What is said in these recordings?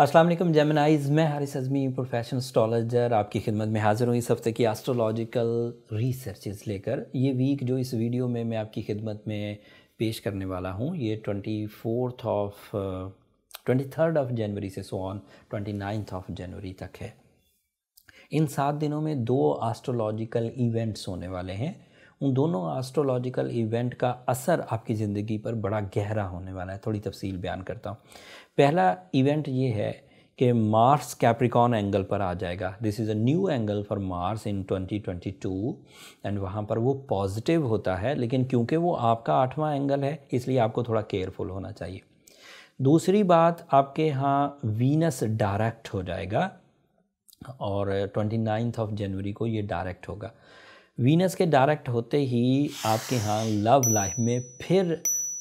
असलम जेमिनाइज मैं हारिस अजमी प्रोफेशनल स्ट्रॉलॉजर आपकी खिदमत में हाज़िर हूँ इस हफ़्ते की एस्ट्रोलॉजिकल रिसर्च लेकर ये वीक जो इस वीडियो में मैं आपकी खिदमत में पेश करने वाला हूँ ये twenty fourth of twenty third of January से so on twenty ninth of January तक है इन सात दिनों में दो एस्ट्रोलॉजिकल इवेंट्स होने वाले हैं उन दोनों एस्ट्रोलॉजिकल इवेंट का असर आपकी ज़िंदगी पर बड़ा गहरा होने वाला है थोड़ी तफसील बयान करता हूँ पहला इवेंट ये है कि मार्स कैप्रिकॉन एंगल पर आ जाएगा this is a new angle for Mars in 2022 and वहाँ पर वो पॉजिटिव होता है लेकिन क्योंकि वो आपका आठवां एंगल है इसलिए आपको थोड़ा केयरफुल होना चाहिए दूसरी बात आपके यहाँ वीनस डायरेक्ट हो जाएगा और ट्वेंटी नाइन्थ ऑफ जनवरी को ये डायरेक्ट होगा वीनस के डायरेक्ट होते ही आपके यहाँ लव लाइफ में फिर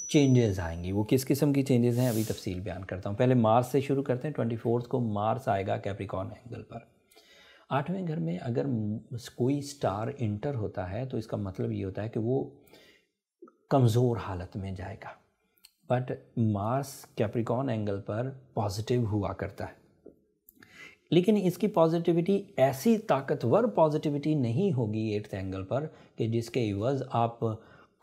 चेंजेस आएंगी वो किस किस्म की चेंजेस हैं अभी तफसील बयान करता हूँ पहले मार्स से शुरू करते हैं ट्वेंटी फोर्थ को मार्स आएगा कैप्रिकॉन एंगल पर आठवें घर में अगर कोई स्टार इंटर होता है तो इसका मतलब ये होता है कि वो कमज़ोर हालत में जाएगा बट मार्स कैप्रिकॉन एंगल पर पॉजिटिव हुआ करता है लेकिन इसकी पॉजिटिविटी ऐसी ताकतवर पॉजिटिविटी नहीं होगी एट्थ एंगल पर कि जिसके यूज आप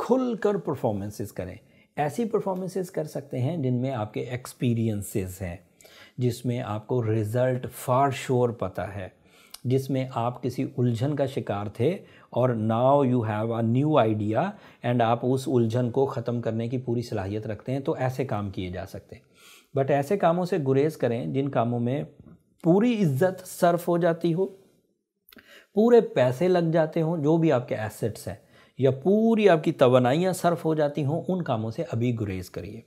खुल कर परफॉर्मेंसेस करें ऐसी परफॉर्मेंसेस कर सकते हैं जिनमें आपके एक्सपीरियंसेस हैं जिसमें आपको रिज़ल्ट फार श्योर पता है जिसमें आप किसी उलझन का शिकार थे और now you have a new idea and आप उस उलझन को ख़त्म करने की पूरी सलाहियत रखते हैं तो ऐसे काम किए जा सकते हैं बट ऐसे कामों से गुरेज करें जिन कामों में पूरी इज्जत सर्फ हो जाती हो पूरे पैसे लग जाते हों जो भी आपके एसेट्स हैं या पूरी आपकी तोनाइयाँ सर्फ हो जाती हों उन कामों से अभी गुरेज करिए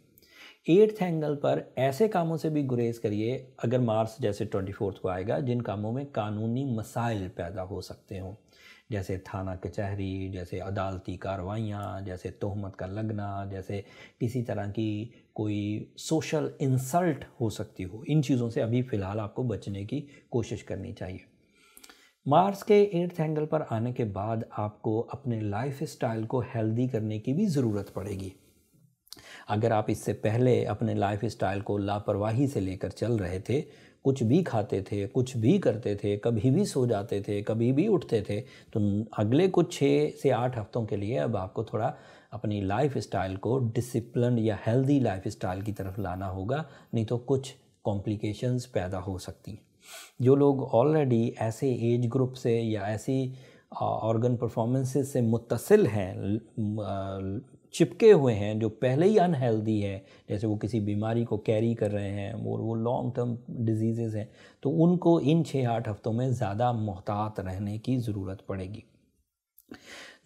एट्थ एंगल पर ऐसे कामों से भी गुरेज करिए अगर मार्स जैसे ट्वेंटी फोर्थ को आएगा जिन कामों में कानूनी मसाइल पैदा हो सकते हों जैसे थाना कचहरी जैसे अदालती कार्रवाइयाँ जैसे तोहमत का लगना जैसे किसी तरह की कोई सोशल इंसल्ट हो सकती हो इन चीज़ों से अभी फ़िलहाल आपको बचने की कोशिश करनी चाहिए मार्स के एर्थ एंगल पर आने के बाद आपको अपने लाइफ स्टाइल को हेल्दी करने की भी ज़रूरत पड़ेगी अगर आप इससे पहले अपने लाइफ स्टाइल को लापरवाही से लेकर चल रहे थे कुछ भी खाते थे कुछ भी करते थे कभी भी सो जाते थे कभी भी उठते थे तो अगले कुछ छः से आठ हफ्तों के लिए अब आपको थोड़ा अपनी लाइफ स्टाइल को डिसिप्लिन या हेल्दी लाइफ स्टाइल की तरफ लाना होगा नहीं तो कुछ कॉम्प्लिकेशंस पैदा हो सकती हैं जो लोग ऑलरेडी ऐसे एज ग्रुप से या ऐसी ऑर्गन परफॉर्मेंसेस से मुतसिल हैं चिपके हुए हैं जो पहले ही अनहेल्दी है जैसे वो किसी बीमारी को कैरी कर रहे हैं और वो लॉन्ग टर्म डिजीज़ हैं तो उनको इन छः आठ हफ्तों में ज़्यादा मोहतात रहने की ज़रूरत पड़ेगी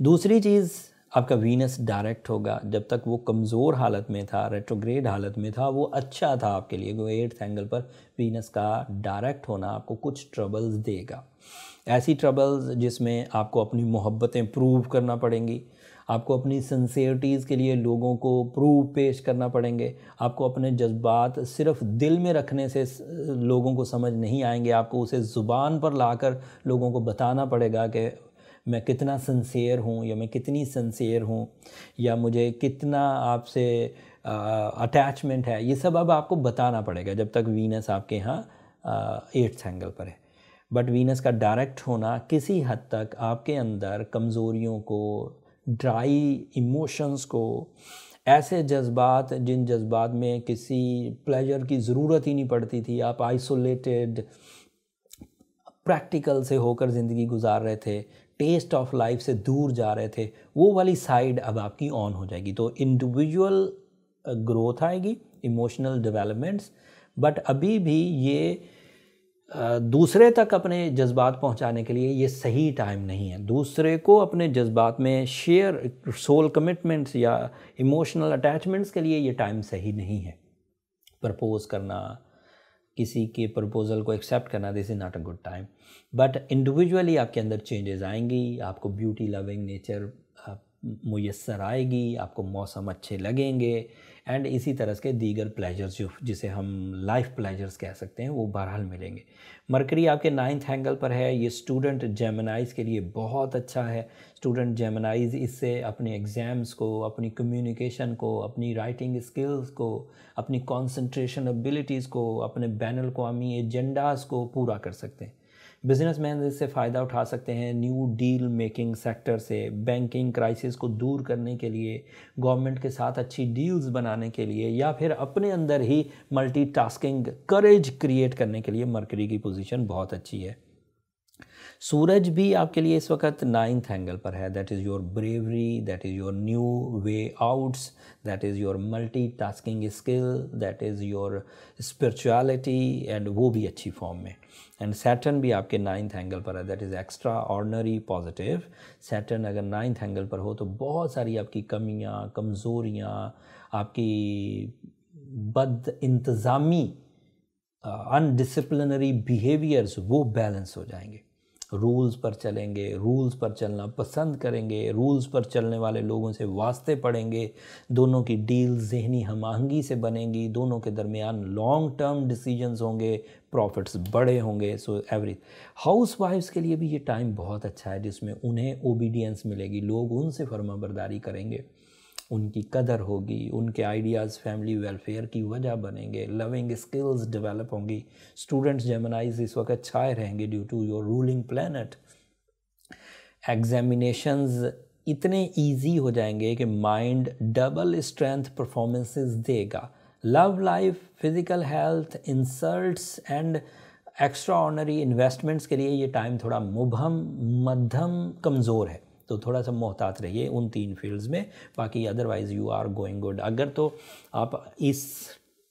दूसरी चीज़ आपका वीनस डायरेक्ट होगा जब तक वो कमज़ोर हालत में था रेट्रोग्रेड हालत में था वो अच्छा था आपके लिए क्योंकि एट्थ एंगल पर वीनस का डायरेक्ट होना आपको कुछ ट्रबल्स देगा ऐसी ट्रबल्स जिसमें आपको अपनी मोहब्बतें प्रूव करना पड़ेंगी आपको अपनी सिंसियरिटीज़ के लिए लोगों को प्रूव पेश करना पड़ेंगे आपको अपने जज्बात सिर्फ दिल में रखने से लोगों को समझ नहीं आएंगे आपको उसे ज़ुबान पर लाकर लोगों को बताना पड़ेगा कि मैं कितना सिंसेयर हूँ या मैं कितनी सेंसेर हूँ या मुझे कितना आपसे अटैचमेंट है ये सब अब आपको बताना पड़ेगा जब तक वीनस आपके यहाँ एट्थ एंगल पर है बट वीनस का डायरेक्ट होना किसी हद तक आपके अंदर कमज़ोरियों को ड्राई इमोशंस को ऐसे जज्बात जिन जज्बात में किसी प्लेजर की ज़रूरत ही नहीं पड़ती थी आप आइसोलेटेड प्रैक्टिकल से होकर ज़िंदगी गुजार रहे थे टेस्ट ऑफ लाइफ से दूर जा रहे थे वो वाली साइड अब आपकी ऑन हो जाएगी तो इंडिविजुअल ग्रोथ uh, आएगी इमोशनल डेवलपमेंट्स बट अभी भी ये दूसरे तक अपने जज्बात पहुंचाने के लिए ये सही टाइम नहीं है दूसरे को अपने जज्बात में शेयर सोल कमिटमेंट्स या इमोशनल अटैचमेंट्स के लिए ये टाइम सही नहीं है प्रपोज़ करना किसी के प्रपोज़ल को एक्सेप्ट करना this is not a good time but individually आपके अंदर चेंजेस आएंगी आपको ब्यूटी लविंग नेचर मुयसर आएगी आपको मौसम अच्छे लगेंगे एंड इसी तरह के दीगर प्लेजर्स जो जिसे हम लाइफ प्लेजर्स कह सकते हैं वो बहरहाल मिलेंगे मरकरी आपके नाइन्थ एंगल पर है ये स्टूडेंट जेमनाइज़ के लिए बहुत अच्छा है स्टूडेंट जेमनाइज इससे अपने एग्ज़ाम्स को अपनी कम्युनिकेशन को अपनी राइटिंग स्किल्स को अपनी कॉन्सेंट्रेशन एबिलिटीज़ को अपने बैनल कौमी एजेंडाज को पूरा कर सकते हैं बिजनेस मैन इससे फ़ायदा उठा सकते हैं न्यू डील मेकिंग सेक्टर से बैंकिंग क्राइसिस को दूर करने के लिए गवर्नमेंट के साथ अच्छी डील्स बनाने के लिए या फिर अपने अंदर ही मल्टीटास्किंग करेज क्रिएट करने के लिए मरकरी की पोजीशन बहुत अच्छी है सूरज भी आपके लिए इस वक्त नाइन्थ एंगल पर है that is your bravery that is your new way outs that is your multitasking skill that is your spirituality and वो भी अच्छी फॉर्म में एंड सैटर्न भी आपके नाइन्थ एंगल पर है that is extraordinary positive Saturn अगर ninth angle पर हो तो बहुत सारी आपकी कमियाँ कमज़ोरियाँ आपकी बद इंतज़ामी अनडिसिप्लिनरी बिहेवियर्स वो बैलेंस हो जाएंगे रूल्स पर चलेंगे रूल्स पर चलना पसंद करेंगे रूल्स पर चलने वाले लोगों से वास्ते पड़ेंगे दोनों की डील जहनी आहंगी से बनेंगी दोनों के दरमियान लॉन्ग टर्म डिसीजंस होंगे प्रॉफिट्स बड़े होंगे सो एवरी हाउस वाइफ्स के लिए भी ये टाइम बहुत अच्छा है जिसमें उन्हें ओबीडियंस मिलेगी लोग उनसे फर्मा बरदारी करेंगे उनकी कदर होगी उनके आइडियाज़ फैमिली वेलफेयर की वजह बनेंगे लविंग स्किल्स डेवलप होंगी स्टूडेंट्स जेमनाइज इस वक्त छाए रहेंगे due to your ruling planet examinations इतने इजी हो जाएंगे कि माइंड डबल स्ट्रेंथ परफॉर्मेंसेस देगा love life physical health insults and extraordinary investments के लिए ये टाइम थोड़ा मुबहम मध्यम कमज़ोर है तो थोड़ा सा मोहतात रहिए उन तीन फील्ड्स में बाकी otherwise you are going good अगर तो आप इस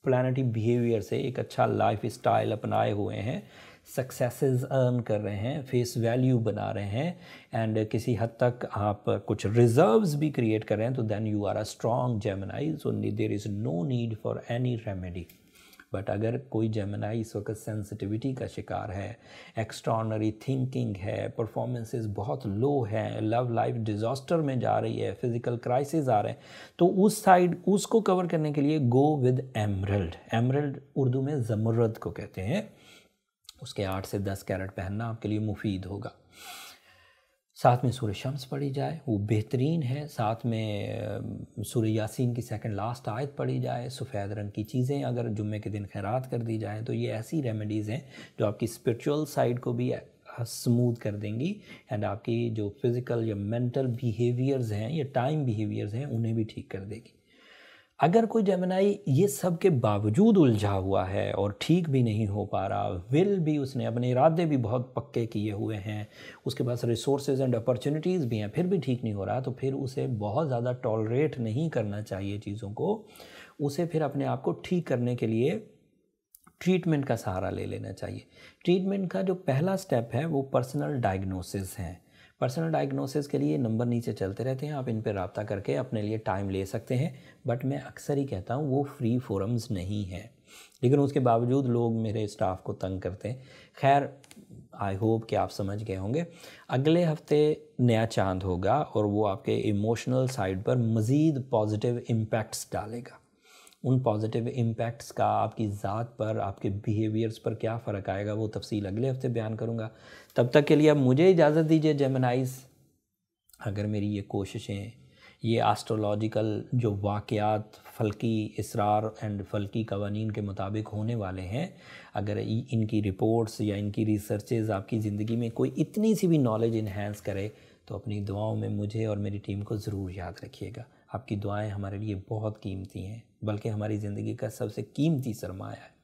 प्लानटी बिहेवियर से एक अच्छा लाइफ स्टाइल अपनाए हुए हैं सक्सेसेस अर्न कर रहे हैं फेस वैल्यू बना रहे हैं एंड किसी हद तक आप कुछ रिजर्व्स भी क्रिएट कर रहे हैं तो then you are a strong Geminis so there is no need for any remedy but अगर कोई जमुना इस वक्त सेंसिटिविटी का शिकार है एक्स्ट्रॉनरी थिंकिंग है परफॉर्मेंसेस बहुत लो है लव लाइफ डिज़ास्टर में जा रही है फिज़िकल क्राइसिस आ रहे हैं तो उस साइड उसको कवर करने के लिए go with emerald emerald Urdu में जमरद को कहते हैं उसके आठ से दस कैरेट पहनना आपके लिए मुफीद होगा साथ में सूर्य शम्स पढ़ी जाए वो बेहतरीन है साथ में सूर्य यासीन की सेकंड लास्ट आयत पढ़ी जाए सफ़ेद रंग की चीज़ें अगर जुम्मे के दिन खैरात कर दी जाए तो ये ऐसी रेमेडीज़ हैं जो आपकी स्पिरिचुअल साइड को भी स्मूथ कर देंगी एंड आपकी जो फिज़िकल या मेंटल बिहेवियर्स हैं या टाइम बिहेवियर्स हैं उन्हें भी ठीक कर देगी अगर कोई जमनाई ये सब के बावजूद उलझा हुआ है और ठीक भी नहीं हो पा रहा विल भी उसने अपने इरादे भी बहुत पक्के किए हुए हैं उसके पास रिसोर्सेज एंड अपॉर्चुनिटीज़ भी हैं फिर भी ठीक नहीं हो रहा तो फिर उसे बहुत ज़्यादा टॉलरेट नहीं करना चाहिए चीज़ों को उसे फिर अपने आप को ठीक करने के लिए ट्रीटमेंट का सहारा ले लेना चाहिए ट्रीटमेंट का जो पहला स्टेप है वो पर्सनल डायग्नोसिस हैं पर्सनल डायग्नोसिस के लिए नंबर नीचे चलते रहते हैं आप इन पर रबता करके अपने लिए टाइम ले सकते हैं बट मैं अक्सर ही कहता हूँ वो फ्री फोरम्स नहीं हैं लेकिन उसके बावजूद लोग मेरे स्टाफ को तंग करते हैं खैर आई होप कि आप समझ गए होंगे अगले हफ्ते नया चांद होगा और वो आपके इमोशनल साइड पर मज़ीद पॉजिटिव इम्पैक्ट्स डालेगा उन पॉजिटिव इम्पैक्ट्स का आपकी ज़ात पर आपके बिहेवियर्स पर क्या फ़र्क आएगा वो तफसील अगले हफ्ते बयान करूँगा तब तक के लिए अब मुझे इजाज़त दीजिए जेमनाइज अगर मेरी ये कोशिशें ये आस्ट्रोलॉजिकल जो वाक़ात फ़ल्की इसरार एंड फ़ल्की कवानीन के मुताबिक होने वाले हैं अगर इनकी रिपोर्ट्स या इनकी रिसर्चेज आपकी ज़िंदगी में कोई इतनी सी भी नॉलेज इन्हेंस करे तो अपनी दुआओं में मुझे और मेरी टीम को ज़रूर याद रखिएगा आपकी दुआएं हमारे लिए बहुत कीमती हैं बल्कि हमारी ज़िंदगी का सबसे कीमती सरमाया है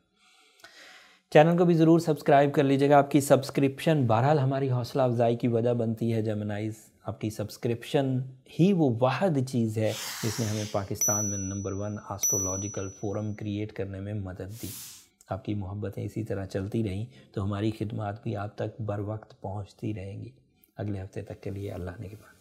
चैनल को भी ज़रूर सब्सक्राइब कर लीजिएगा आपकी सब्सक्रिप्शन बहरहाल हमारी हौसला अफजाई की वजह बनती है जमनाइज आपकी सब्सक्रिप्शन ही वो वाहद चीज़ है जिसने हमें पाकिस्तान में number one astrological forum create करने में मदद दी आपकी मोहब्बतें इसी तरह चलती रहीं तो हमारी खिदमत भी आप तक बर वक्त पहुँचती रहेंगी अगले हफ्ते तक के लिए अल्लाह ने के बाद